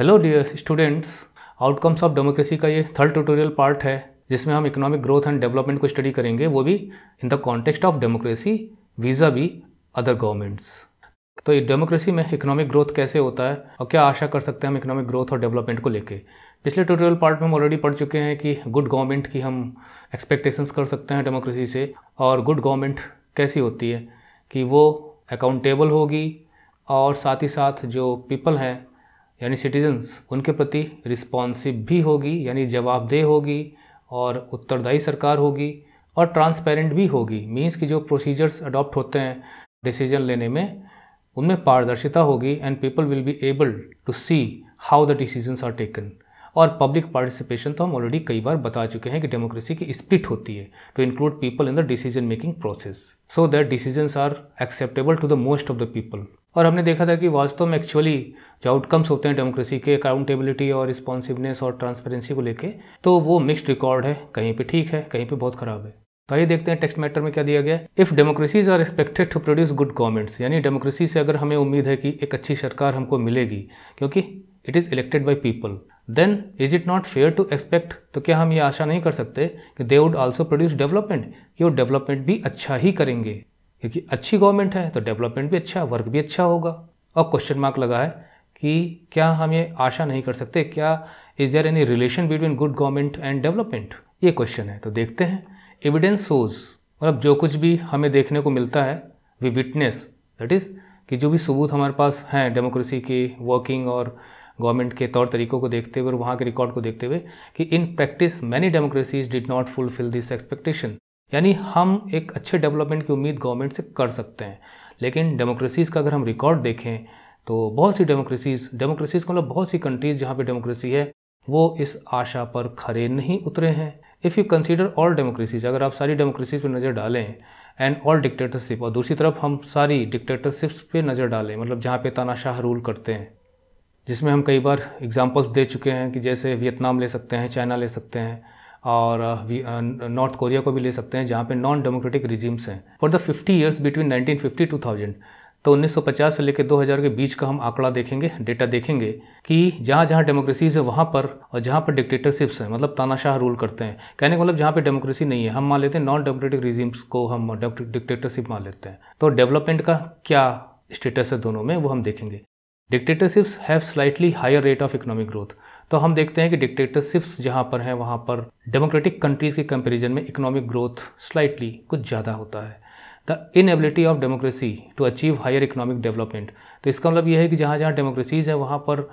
Hello dear students outcomes of democracy का ये third tutorial part है जिसमें हम इकोनॉमिक ग्रोथ एंड डेवलपमेंट को स्टडी करेंगे वो भी in the context of democracy vis-a-vis other governments तो ये डेमोक्रेसी में इकोनॉमिक ग्रोथ कैसे होता है और क्या आशा कर सकते हैं हम इकोनॉमिक ग्रोथ और डेवलपमेंट को लेकर पिछले ट्यूटोरियल पार्ट में हम ऑलरेडी पढ़ चुके हैं कि गुड गवर्नमेंट की हम एक्सपेक्टेशंस कर सकते हैं डेमोक्रेसी से और गुड गवर्नमेंट कैसी होती है कि वो अकाउंटेबल होगी और साथ ही साथ जो पीपल हैं यानी सिटीजन्स उनके प्रति रिस्पॉन्सिव भी होगी यानी जवाबदेह होगी और उत्तरदायी सरकार होगी और ट्रांसपेरेंट भी होगी मीन्स कि जो प्रोसीजर्स अडॉप्ट होते हैं डिसीजन लेने में उनमें पारदर्शिता होगी and people will be able to see how the decisions are taken और पब्लिक पार्टिसिपेशन तो हम ऑलरेडी कई बार बता चुके हैं कि डेमोक्रेसी की स्प्लिट होती है to include people in the decision making process so that decisions are acceptable to the most of the people और हमने देखा था कि वास्तव में एक्चुअली जो आउटकम्स होते हैं डेमोक्रेसी के अकाउंटेबिलिटी और रिस्पॉन्सिवनेस और ट्रांसपेरेंसी को लेके तो वो मिक्सड रिकॉर्ड है कहीं पे ठीक है कहीं पे बहुत खराब है तो आइए देखते हैं टेक्स्ट मैटर में क्या दिया गया if democracies are expected to produce good governments यानी डेमोक्रेसी से अगर हमें उम्मीद है कि एक अच्छी सरकार हमको मिलेगी क्योंकि it is elected by people then is it not fair to expect तो क्या हम ये आशा नहीं कर सकते कि they would also produce development कि वो डेवलपमेंट भी अच्छा ही करेंगे क्योंकि अच्छी गवर्नमेंट है तो डेवलपमेंट भी अच्छा वर्क भी अच्छा होगा और क्वेश्चन मार्क लगा है कि क्या हम ये आशा नहीं कर सकते क्या is there any relation between good government and development ये क्वेश्चन है तो देखते हैं एविडेंस सोज मतलब जो कुछ भी हमें देखने को मिलता है वी विटनेस दैट इज़ कि जो भी सबूत हमारे पास हैं डेमोक्रेसी के वर्किंग और गवर्नमेंट के तौर तरीक़ों को देखते हुए और वहाँ के रिकॉर्ड को देखते हुए कि in practice many democracies did not fulfil this expectation यानी हम एक अच्छे डेवलपमेंट की उम्मीद गवर्नमेंट से कर सकते हैं लेकिन डेमोक्रेसीज़ का अगर हम रिकॉर्ड देखें तो बहुत सी डेमोक्रेसीज़ डेमोक्रेसीज़ का मतलब बहुत सी कंट्रीज़ जहाँ पे डेमोक्रेसी है वो इस आशा पर खरे नहीं उतरे हैं if you consider all democracies अगर आप सारी डेमोक्रेसीज पर नज़र डालें एंड ऑल डिक्टेटरशिप और दूसरी तरफ हम सारी डिक्टेटरशिप्स पे नज़र डालें मतलब जहाँ पे तानाशाह रूल करते हैं जिसमें हम कई बार एग्जांपल्स दे चुके हैं कि जैसे वियतनाम ले सकते हैं चाइना ले सकते हैं और नॉर्थ uh, कोरिया uh, को भी ले सकते हैं जहाँ पे नॉन डेमोक्रेटिक रिजीम्स हैं for the 50 years between 1950 two thousand तो 1950 से लेकर 2000 के बीच का हम आंकड़ा देखेंगे डेटा देखेंगे कि जहाँ जहाँ डेमोक्रेसीज है वहाँ पर और जहाँ पर डिक्टेटरशिप्स हैं मतलब तानाशाह रूल करते हैं कहने का मतलब जहाँ पर डेमोक्रेसी नहीं है हम मान लेते हैं नॉन डेमोक्रेटिक रिजीम्स को हम डिक्टेटरशिप मान लेते हैं तो डेवलपमेंट का क्या स्टेटस है दोनों में वो हम देखेंगे dictatorships have slightly higher rate of economic growth तो हम देखते हैं कि डिक्टेटरशिप्स जहाँ पर हैं वहाँ पर डेमोक्रेटिक कंट्रीज़ के कंपेरिजन में इकोनॉमिक ग्रोथ स्लाइटली कुछ ज़्यादा होता है the inability of democracy to achieve higher economic development तो इसका मतलब यह है कि जहाँ जहाँ डेमोक्रेसीज़ हैं वहाँ पर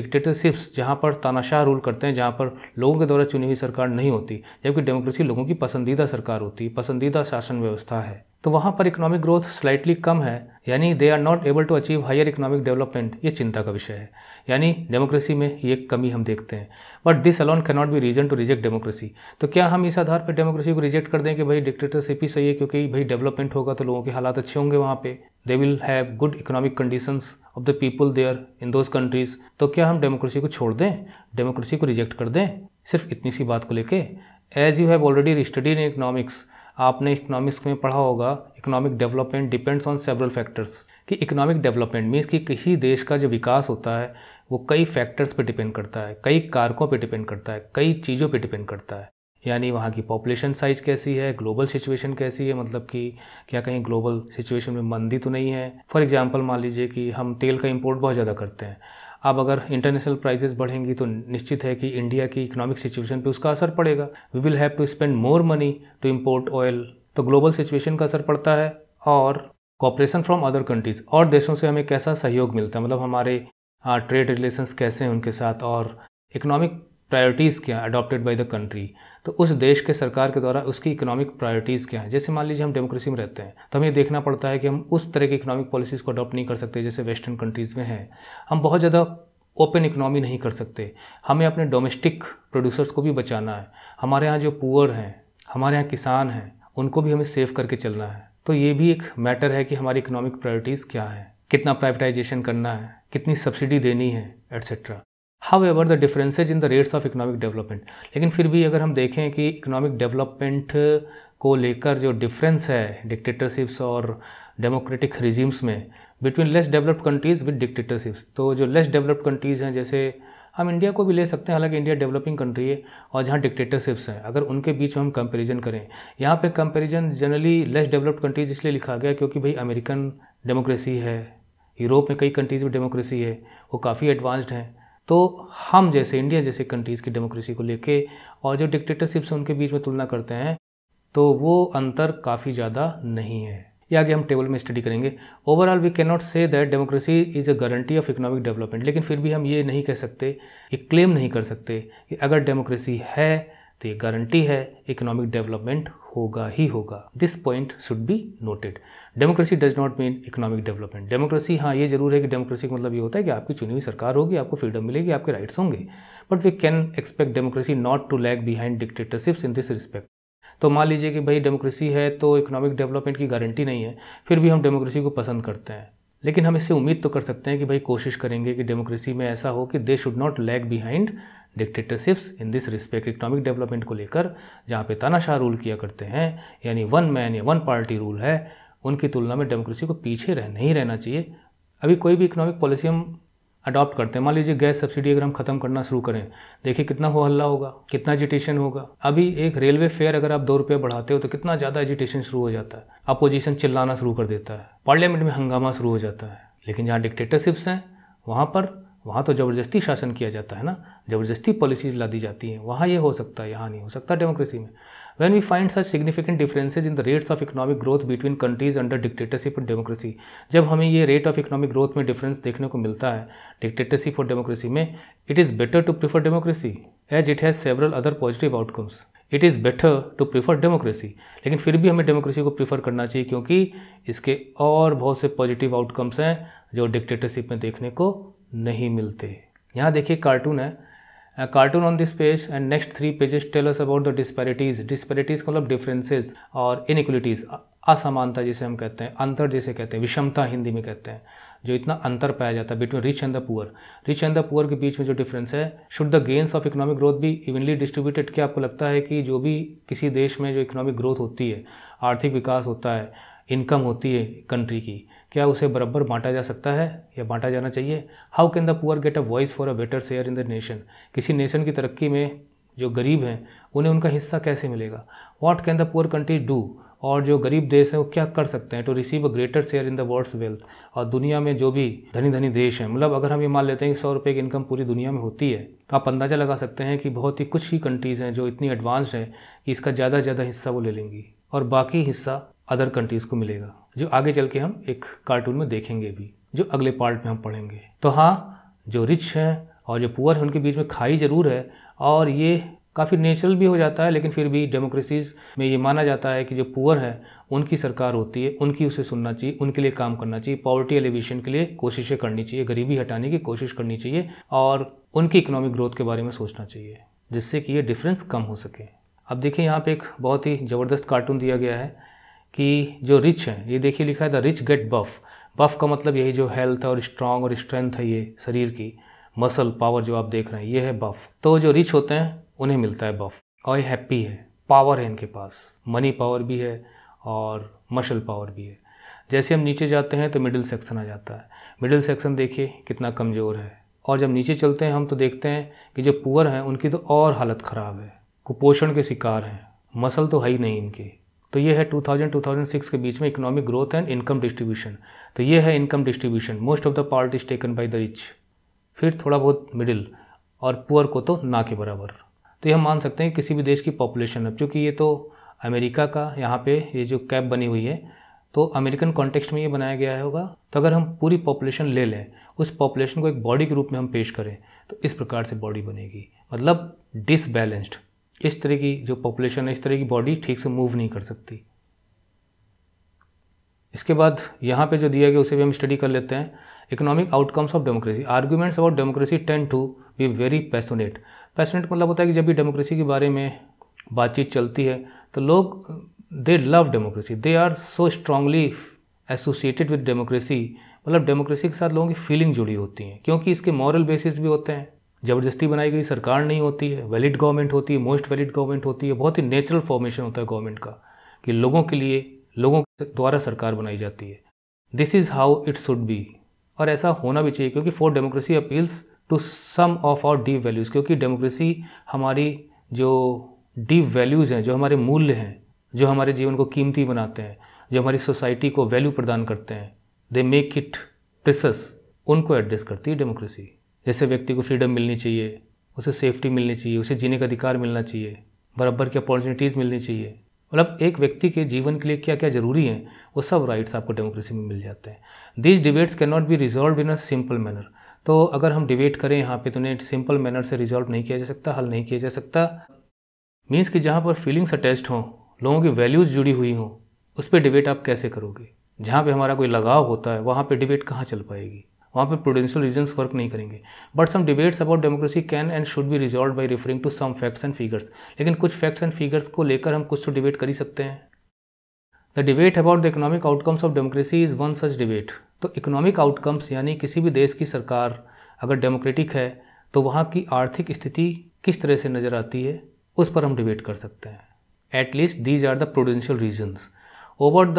डिक्टेटरशिप्स जहाँ पर तानाशाह रूल करते हैं जहाँ पर लोगों के द्वारा चुनी हुई सरकार नहीं होती जबकि डेमोक्रेसी लोगों की पसंदीदा सरकार होती है पसंदीदा शासन व्यवस्था है तो वहाँ पर इकोनॉमिक ग्रोथ स्लाइटली कम है यानी they are not able to achieve higher economic development ये चिंता का विषय है यानी डेमोक्रेसी में ये कमी हम देखते हैं but this alone can not be reason to reject democracy तो क्या हम इस आधार पर डेमोक्रेसी को रिजेक्ट कर दें कि भाई डिक्टेटरशिप ही सही है क्योंकि भाई डेवलपमेंट होगा तो लोगों के हालात अच्छे होंगे वहाँ पे they will have good economic condition of the people there in those countries तो क्या हम डेमोक्रेसी को छोड़ दें डेमोक्रेसी को रिजेक्ट कर दें सिर्फ इतनी सी बात को लेके as you have already studied in economics आपने इकोनॉमिक्स में पढ़ा होगा economic development depends on several factors कि इकोनॉमिक डेवलपमेंट मीन्स कि किसी देश का जो विकास होता है वो कई फैक्टर्स पे डिपेंड करता है कई कारकों पे डिपेंड करता है कई चीज़ों पे डिपेंड करता है यानी वहाँ की पॉपुलेशन साइज़ कैसी है ग्लोबल सिचुएशन कैसी है मतलब कि क्या कहीं ग्लोबल सिचुएशन में मंदी तो नहीं है फॉर एग्जांपल मान लीजिए कि हम तेल का इंपोर्ट बहुत ज़्यादा करते हैं अब अगर इंटरनेशनल प्राइजेस बढ़ेंगी तो निश्चित है कि इंडिया की इकोनॉमिक सिचुएशन पे उसका असर पड़ेगा we will have to spend more money to import oil तो ग्लोबल सिचुएशन का असर पड़ता है और कॉपरेशन फ्रॉम अदर कंट्रीज़ और देशों से हमें कैसा सहयोग मिलता है मतलब हमारे ट्रेड रिलेशंस कैसे हैं उनके साथ और इकोनॉमिक प्रायोरिटीज़ क्या अडॉप्टेड बाय द कंट्री तो उस देश के सरकार के द्वारा उसकी इकोनॉमिक प्रायोरिटीज़ क्या हैं जैसे मान लीजिए हम डेमोक्रेसी में रहते हैं तो हमें देखना पड़ता है कि हम उस तरह की इकोनॉमिक पॉलिसीज़ को अडॉप्ट नहीं कर सकते जैसे वेस्टर्न कंट्रीज़ में हैं हम बहुत ज़्यादा ओपन इकोनॉमी नहीं कर सकते हमें अपने डोमेस्टिक प्रोड्यूसर्स को भी बचाना है हमारे यहाँ जो पुअर हैं हमारे यहाँ किसान हैं उनको भी हमें सेव करके चलना है तो ये भी एक मैटर है कि हमारी इकोनॉमिक प्रायोरिटीज़ क्या है कितना प्राइवेटाइजेशन करना है कितनी सब्सिडी देनी है etcetera however the differences in the rates of economic development लेकिन फिर भी अगर हम देखें कि इकोनॉमिक डेवलपमेंट को लेकर जो डिफरेंस है डिक्टेटरशिप्स और डेमोक्रेटिक रिजीम्स में between less developed countries with dictatorships तो जो लेस डेवलप्ड कंट्रीज़ हैं जैसे हम इंडिया को भी ले सकते हैं हालांकि इंडिया डेवलपिंग कंट्री है और जहाँ डिक्टेटरशिप्स हैं अगर उनके बीच में हम कंपैरिजन करें यहाँ पे comparison generally less developed countries इसलिए लिखा गया क्योंकि भाई अमेरिकन डेमोक्रेसी है यूरोप में कई कंट्रीज़ में डेमोक्रेसी है वो काफ़ी एडवांस्ड हैं तो हम जैसे इंडिया जैसे कंट्रीज़ की डेमोक्रेसी को लेके और जो डिक्टेटरशिप से उनके बीच में तुलना करते हैं तो वो अंतर काफ़ी ज़्यादा नहीं है ये आगे हम टेबल में स्टडी करेंगे overall we can not say that democracy is a guarantee of economic development लेकिन फिर भी हम ये नहीं कह सकते ये क्लेम नहीं कर सकते कि अगर डेमोक्रेसी है तो ये गारंटी है इकोनॉमिक डेवलपमेंट होगा ही होगा this point should be noted democracy does not mean economic development democracy हाँ ये जरूर है कि डेमोक्रेसी का मतलब ये होता है कि आपकी चुनी हुई सरकार होगी आपको फ्रीडम मिलेगी आपके राइट्स होंगे but we can expect democracy not to lag behind dictatorships in this respect तो मान लीजिए कि भाई डेमोक्रेसी है तो इकोनॉमिक डेवलपमेंट की गारंटी नहीं है फिर भी हम डेमोक्रेसी को पसंद करते हैं लेकिन हम इससे उम्मीद तो कर सकते हैं कि भाई कोशिश करेंगे कि डेमोक्रेसी में ऐसा हो कि they should not lag behind dictatorships in this respect economic development को लेकर जहाँ पे तानाशाह रूल किया करते हैं यानी वन मैन या वन पार्टी रूल है उनकी तुलना में डेमोक्रेसी को पीछे रह नहीं रहना चाहिए अभी कोई भी इकोनॉमिक पॉलिसी हम अडॉप्ट करते हैं मान लीजिए गैस सब्सिडी अगर हम ख़त्म करना शुरू करें देखिए कितना हो हल्ला होगा कितना एजिटेशन होगा अभी एक रेलवे फेयर अगर आप दो रुपये बढ़ाते हो तो कितना ज़्यादा एजिटेशन शुरू हो जाता है अपोजिशन चिल्लाना शुरू कर देता है पार्लियामेंट में हंगामा शुरू हो जाता है लेकिन जहाँ डिक्टेटरशिप्स हैं वहाँ पर वहाँ तो ज़बरदस्ती शासन किया जाता है ना ज़बरदस्ती पॉलिसीज ला दी जाती हैं वहाँ ये हो सकता है यहाँ नहीं हो सकता डेमोक्रेसी में When we find such significant differences in the rates of economic growth between countries under dictatorship and democracy, जब हमें ये rate of economic growth में difference देखने को मिलता है dictatorship और democracy में, it is better to prefer democracy as it has several other positive outcomes. It is better to prefer democracy लेकिन फिर भी हमें डेमोक्रेसी को प्रीफर करना चाहिए क्योंकि इसके और बहुत से पॉजिटिव आउटकम्स हैं जो डिक्टेटरशिप में देखने को नहीं मिलते यहाँ देखिए कार्टून है A cartoon on this page and next three pages tell us about the disparities. Disparities मतलब differences और inequalities असमानता जिसे हम कहते हैं अंतर जिसे कहते हैं विषमता हिंदी में कहते हैं जो इतना अंतर पाया जाता है between rich and the poor rich and the poor के बीच में जो डिफरेंस है should the gains of economic growth भी इवनली डिस्ट्रीब्यूटेड क्या आपको लगता है कि जो भी किसी देश में जो इकोनॉमिक ग्रोथ होती है आर्थिक विकास होता है इनकम होती है कंट्री की क्या उसे बराबर बांटा जा सकता है या बांटा जाना चाहिए how can the poor get a voice for a better share in the nation किसी नेशन की तरक्की में जो गरीब हैं उन्हें उनका हिस्सा कैसे मिलेगा what can the poor country do और जो गरीब देश हैं वो क्या कर सकते हैं to receive a greater share in the world's wealth और दुनिया में जो भी धनी धनी देश हैं मतलब अगर हम ये मान लेते हैं कि सौ रुपये की इनकम पूरी दुनिया में होती है तो आप अंदाज़ा लगा सकते हैं कि बहुत ही कुछ ही कंट्रीज़ हैं जो इतनी एडवांस्ड हैं कि इसका ज़्यादा से ज़्यादा हिस्सा वो ले लेंगी और बाकी हिस्सा अदर कंट्रीज़ को मिलेगा जो आगे चल के हम एक कार्टून में देखेंगे भी जो अगले पार्ट में हम पढ़ेंगे तो हाँ जो रिच हैं और जो पुअर हैं उनके बीच में खाई ज़रूर है और ये काफ़ी नेचुरल भी हो जाता है लेकिन फिर भी डेमोक्रेसीज़ में ये माना जाता है कि जो पुअर है उनकी सरकार होती है उनकी उसे सुनना चाहिए उनके लिए काम करना चाहिए पॉवर्टी एलिवेशन के लिए कोशिशें करनी चाहिए गरीबी हटाने की कोशिश करनी चाहिए और उनकी इकोनॉमिक ग्रोथ के बारे में सोचना चाहिए जिससे कि ये डिफरेंस कम हो सके अब देखिए यहाँ पे एक बहुत ही ज़बरदस्त कार्टून दिया गया है कि जो रिच हैं ये देखिए लिखा है the rich get buff buff का मतलब यही जो हेल्थ और स्ट्रांग और स्ट्रेंथ है ये शरीर की मसल पावर जो आप देख रहे हैं ये है बफ तो जो रिच होते हैं उन्हें मिलता है बफ और ये हैप्पी है पावर है इनके पास मनी पावर भी है और मसल पावर भी है जैसे हम नीचे जाते हैं तो मिडिल सेक्शन आ जाता है मिडिल सेक्शन देखिए कितना कमज़ोर है और जब नीचे चलते हैं हम तो देखते हैं कि जो पुअर हैं उनकी तो और हालत ख़राब है कुपोषण के शिकार हैं मसल तो है ही नहीं इनके तो ये है 2000-2006 के बीच में economic growth and income distribution तो ये है income distribution most of the part is taken by the rich फिर थोड़ा बहुत मिडिल और पुअर को तो ना के बराबर तो ये हम मान सकते हैं किसी भी देश की पॉपुलेशन अब चूँकि ये तो अमेरिका का यहाँ पे ये जो कैप बनी हुई है तो अमेरिकन कॉन्टेक्स्ट में ये बनाया गया होगा तो अगर हम पूरी पॉपुलेशन ले लें उस पॉपुलेशन को एक बॉडी के रूप में हम पेश करें तो इस प्रकार से बॉडी बनेगी मतलब डिसबैलेंस्ड इस तरह की जो पॉपुलेशन है इस तरह की बॉडी ठीक से मूव नहीं कर सकती इसके बाद यहाँ पे जो दिया गया उसे भी हम स्टडी कर लेते हैं economic outcomes of democracy arguments about democracy tend to be very passionate passionate मतलब होता है कि जब भी डेमोक्रेसी के बारे में बातचीत चलती है तो लोग they love democracy they are so strongly associated with democracy मतलब डेमोक्रेसी के साथ लोगों की फीलिंग जुड़ी होती हैं क्योंकि इसके मॉरल बेसिस भी होते हैं ज़बरदस्ती बनाई गई सरकार नहीं होती है वैलिड गवर्नमेंट होती है मोस्ट वैलिड गवर्नमेंट होती है बहुत ही नेचुरल फॉर्मेशन होता है गवर्नमेंट का कि लोगों के लिए लोगों के द्वारा सरकार बनाई जाती है this is how it should be और ऐसा होना भी चाहिए क्योंकि for democracy appeals to some of our deep values क्योंकि डेमोक्रेसी हमारी जो डीप वैल्यूज़ हैं जो हमारे मूल्य हैं जो हमारे जीवन को कीमती बनाते हैं जो हमारी सोसाइटी को वैल्यू प्रदान करते हैं दे मेक इट प्रिसस उनको एड्रेस करती है डेमोक्रेसी जैसे व्यक्ति को फ्रीडम मिलनी चाहिए उसे सेफ्टी मिलनी चाहिए उसे जीने का अधिकार मिलना चाहिए बराबर की अपॉर्चुनिटीज़ मिलनी चाहिए मतलब एक व्यक्ति के जीवन के लिए क्या क्या ज़रूरी है वो सब राइट्स आपको डेमोक्रेसी में मिल जाते हैं these debates can not be resolve in a simple manner तो अगर हम डिबेट करें यहाँ पे तो उन्हें सिंपल मैनर से रिजॉल्व नहीं किया जा सकता हल नहीं किया जा सकता मीन्स कि जहाँ पर फीलिंग्स अटैच्ड हों लोगों की वैल्यूज़ जुड़ी हुई हों उस पर डिबेट आप कैसे करोगे जहाँ पर हमारा कोई लगाव होता है वहाँ पर डिबेट कहाँ चल पाएगी वहाँ पर प्रोडेंशियल रीजन्स वर्क नहीं करेंगे but some debates about democracy can and should be resolve by referring to some facts and figures लेकिन कुछ फैक्ट्स एंड फिगर्स को लेकर हम कुछ तो डिबेट कर ही सकते हैं the debate about the economic outcomes of democracy is one such debate तो इकोनॉमिक आउटकम्स यानी किसी भी देश की सरकार अगर डेमोक्रेटिक है तो वहाँ की आर्थिक स्थिति किस तरह से नज़र आती है उस पर हम डिबेट कर सकते हैं at least these are the prudential reasons over the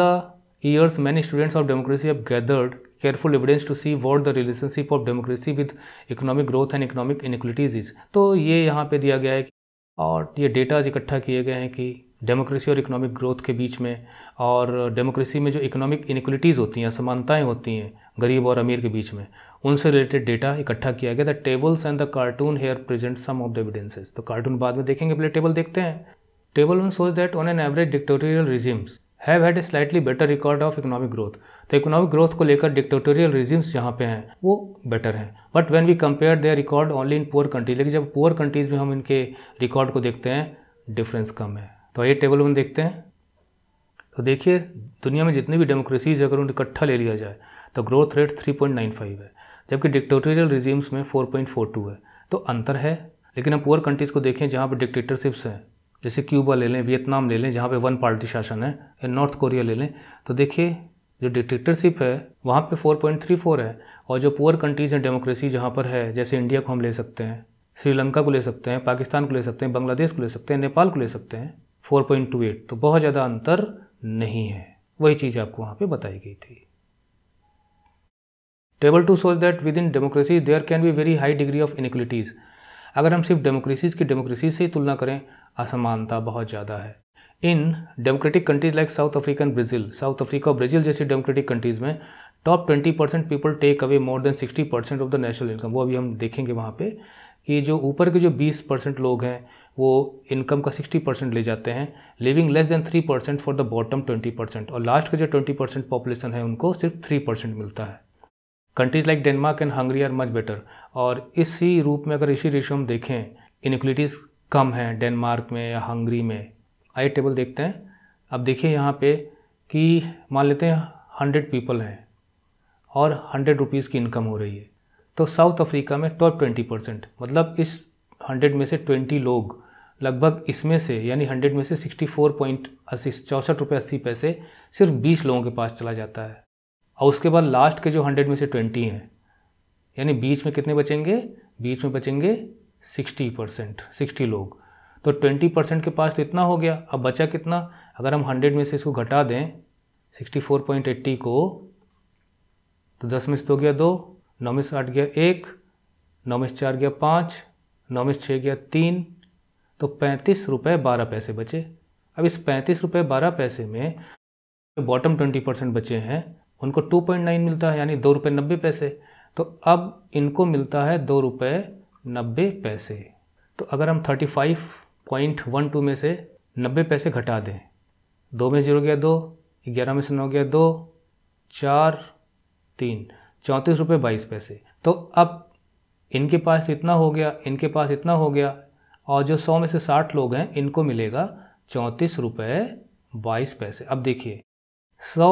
years many students of democracy have gathered careful evidence to see what the relationship of democracy with economic growth and economic inequities is तो ये यहाँ पे दिया गया है और ये datas इकट्ठा किए गए हैं कि डेमोक्रेसी और इकोनॉमिक ग्रोथ के बीच में और डेमोक्रेसी में जो इकोनॉमिक इनिक्विटीज होती हैं असमानताएँ होती हैं गरीब और अमीर के बीच में उनसे रिलेटेड डेटा इकट्ठा किया गया the tables and the cartoon here present some of the evidences तो कार्टून बाद में देखेंगे पहले टेबल देखते हैं table one shows that on an average dictatorial regimes have had a slightly better record of economic growth तो economic growth को लेकर डिक्टोटोरियल रिजिम्स जहाँ पे हैं वो बेटर हैं but when we compare their record only in poor country लेकिन जब पुअर कंट्रीज़ में हम इनके रिकॉर्ड को देखते हैं डिफरेंस कम है तो ये टेबल में देखते हैं तो देखिए दुनिया में जितनी भी डेमोक्रेसीज अगर उन्हें इकट्ठा ले लिया जाए तो ग्रोथ रेट 3.95 है जबकि डिक्टोटोरियल रिजीम्स में 4.42 है तो अंतर है लेकिन हम पुअर कंट्रीज़ को देखें जहाँ पर डिक्टेटरशिप्स हैं जैसे क्यूबा ले लें वियतनाम ले लें जहाँ पे वन पार्टी शासन है या नॉर्थ कोरिया ले लें तो देखिए जो डिक्टेटरशिप है वहाँ पे 4.34 है और जो पुअर कंट्रीज़ हैं डेमोक्रेसी जहाँ पर है जैसे इंडिया को हम ले सकते हैं श्रीलंका को ले सकते हैं पाकिस्तान को ले सकते हैं बांग्लादेश को ले सकते हैं नेपाल को ले सकते हैं 4.28 तो बहुत ज़्यादा अंतर नहीं है वही चीज़ आपको वहाँ पे बताई गई थी table two shows that within democracy there can be very high degree of inequalities अगर हम सिर्फ डेमोक्रेसीज़ की डेमोक्रेसी से ही तुलना करें असमानता बहुत ज़्यादा है in democratic countries like South Africa and Brazil South Africa और ब्राज़ील जैसी डेमोक्रेटिक कंट्रीज़ में top twenty percent people take away more than sixty percent of the national income वो अभी हम देखेंगे वहाँ पे कि जो ऊपर के जो बीस परसेंट लोग हैं वो इनकम का सिक्सटी परसेंट ले जाते हैं living less than three percent for the bottom twenty percent और लास्ट का जो ट्वेंटी परसेंट पॉपुलेशन है उनको सिर्फ थ्री परसेंट मिलता है countries like Denmark and Hungary are much better और इसी रूप में अगर इसी रेशो हम देखें इनक्विटीज़ कम हैं डेनमार्क में या हंगरी में आई टेबल देखते हैं अब देखिए यहाँ पे कि मान लेते हैं हंड्रेड पीपल हैं और हंड्रेड रुपीज़ की इनकम हो रही है तो साउथ अफ्रीका में टॉप ट्वेंटी परसेंट मतलब इस हंड्रेड में से ट्वेंटी लोग लगभग इसमें से यानी हंड्रेड में से सिक्सटी फोर पॉइंट अस्सी चौंसठ रुपये अस्सी पैसे सिर्फ बीस लोगों के पास चला जाता है और उसके बाद लास्ट के जो हंड्रेड में से ट्वेंटी हैं यानी बीच में कितने बचेंगे बीच में बचेंगे सिक्सटी परसेंट सिक्सटी लोग तो ट्वेंटी परसेंट के पास तो इतना हो गया अब बचा कितना अगर हम हंड्रेड में से इसको घटा दें सिक्सटी फोर पॉइंट एट्टी को तो दस में से दो गया दो नौ में से आठ गया एक नौ में से चार गया पाँच नौ में से छः गया तीन तो पैंतीस रुपये बारह पैसे बचे अब इस पैंतीस रुपये बारह पैसे में बॉटम ट्वेंटी परसेंट बचे हैं उनको टू पॉइंट नाइन मिलता है यानी दो रुपये नब्बे पैसे तो अब इनको मिलता है दो रुपये नब्बे पैसे तो अगर हम thirty five point one two में से नब्बे पैसे घटा दें दो में जीरो गया दो ग्यारह में से नौ गया दो चार तीन चौंतीस रुपये बाईस पैसे तो अब इनके पास इतना हो गया इनके पास इतना हो गया और जो सौ में से साठ लोग हैं इनको मिलेगा चौंतीस रुपये बाईस पैसे अब देखिए सौ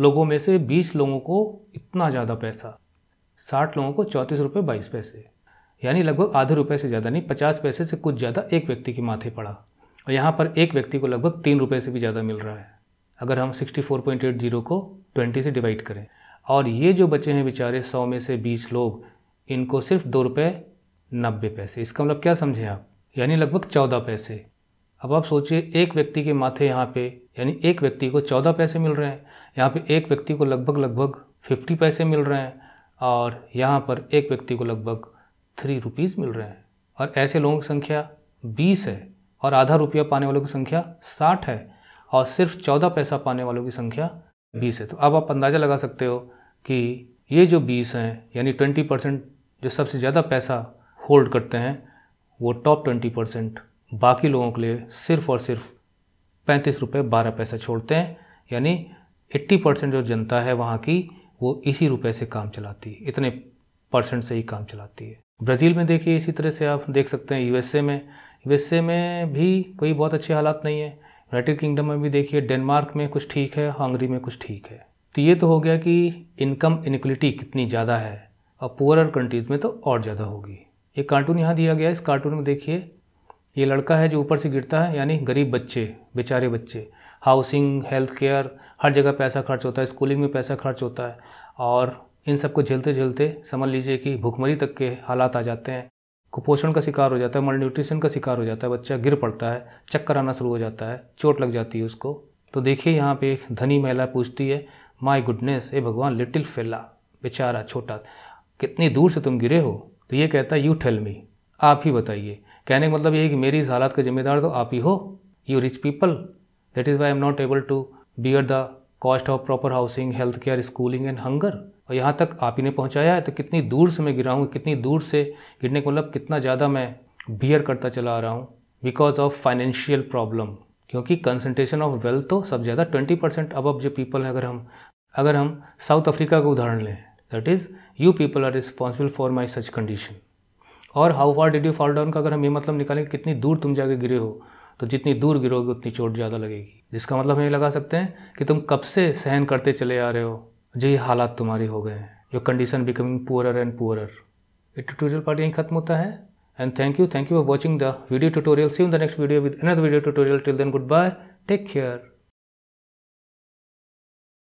लोगों में से बीस लोगों को इतना ज़्यादा पैसा साठ लोगों को चौंतीस रुपये बाईस पैसे यानी लगभग आधे रुपये से ज़्यादा नहीं पचास पैसे से कुछ ज़्यादा एक व्यक्ति के माथे पड़ा और यहाँ पर एक व्यक्ति को लगभग तीन रुपये से भी ज़्यादा मिल रहा है अगर हम जीरो को ट्वेंटी से डिवाइड करें और ये जो बचे हैं बेचारे सौ में से बीस लोग इनको सिर्फ दो रुपये नब्बे पैसे इसका मतलब क्या समझें आप यानी लगभग चौदह पैसे अब आप सोचिए एक व्यक्ति के माथे यहाँ पे यानी एक व्यक्ति को चौदह पैसे मिल रहे हैं यहाँ पे एक व्यक्ति को लगभग लगभग फिफ्टी पैसे मिल रहे हैं और यहाँ पर एक व्यक्ति को लगभग थ्री रुपीज़ मिल रहे हैं और ऐसे लोगों की संख्या बीस है और आधा रुपया पाने वालों की संख्या साठ है और सिर्फ चौदह पैसा पाने वालों की संख्या बीस है तो अब आप अंदाज़ा लगा सकते हो कि ये जो बीस हैं यानी ट्वेंटी परसेंट जो सबसे ज़्यादा पैसा होल्ड करते हैं वो टॉप ट्वेंटी परसेंट बाकी लोगों के लिए सिर्फ और सिर्फ पैंतीस रुपये बारह पैसा छोड़ते हैं यानी एट्टी परसेंट जो जनता है वहाँ की वो इसी रुपए से काम चलाती है इतने परसेंट से ही काम चलाती है ब्राज़ील में देखिए इसी तरह से आप देख सकते हैं यूएसए में यूएसए में भी कोई बहुत अच्छे हालात नहीं है यूनाइटेड किंगडम में भी देखिए डेनमार्क में कुछ ठीक है हंगरी में कुछ ठीक है तो ये तो हो गया कि इनकम इनक्वलिटी कितनी ज़्यादा है और पुअर कंट्रीज़ में तो और ज़्यादा होगी ये कार्टून यहाँ दिया गया है इस कार्टून में देखिए ये लड़का है जो ऊपर से गिरता है यानी गरीब बच्चे बेचारे बच्चे हाउसिंग हेल्थ केयर हर जगह पैसा खर्च होता है स्कूलिंग में पैसा खर्च होता है और इन सबको झेलते झेलते समझ लीजिए कि भूखमरी तक के हालात आ जाते हैं कुपोषण का शिकार हो जाता है मल न्यूट्रिशन का शिकार हो जाता है बच्चा गिर पड़ता है चक्कर आना शुरू हो जाता है चोट लग जाती है उसको तो देखिए यहाँ पे एक धनी महिला पूछती है माय गुडनेस ए भगवान लिटिल फेला बेचारा छोटा कितनी दूर से तुम गिरे हो तो ये कहता है यू टेल मी आप ही बताइए कहने का मतलब ये कि मेरी इस हालात का जिम्मेदार तो आप ही हो you rich people that is why am not able to bear the cost of proper housing health care schooling and hunger और यहाँ तक आप ही ने पहुँचाया है तो कितनी दूर से मैं गिरा हूँ कितनी दूर से गिरने का मतलब कितना ज़्यादा मैं बियर करता चला आ रहा हूँ बिकॉज ऑफ फाइनेंशियल प्रॉब्लम क्योंकि कंसनट्रेशन ऑफ वेल्थ तो सब ज़्यादा ट्वेंटी परसेंट अब अब जो पीपल है अगर हम अगर हम साउथ अफ्रीका का उदाहरण लें that is you people are responsible for my such condition और how far did you fall down का अगर हम ये मतलब निकालें कितनी दूर तुम जाके गिरे हो तो जितनी दूर गिरोगे उतनी चोट ज़्यादा लगेगी जिसका मतलब हम ये लगा सकते हैं कि तुम कब से सहन करते चले आ रहे हो जो ये हालात तुम्हारे हो गए हैं your condition becoming poorer and poorer ये ट्यूटोरियल पार्ट यहीं खत्म होता है and thank you thank you for watching the video tutorial see in the next video with another video tutorial till then goodbye take care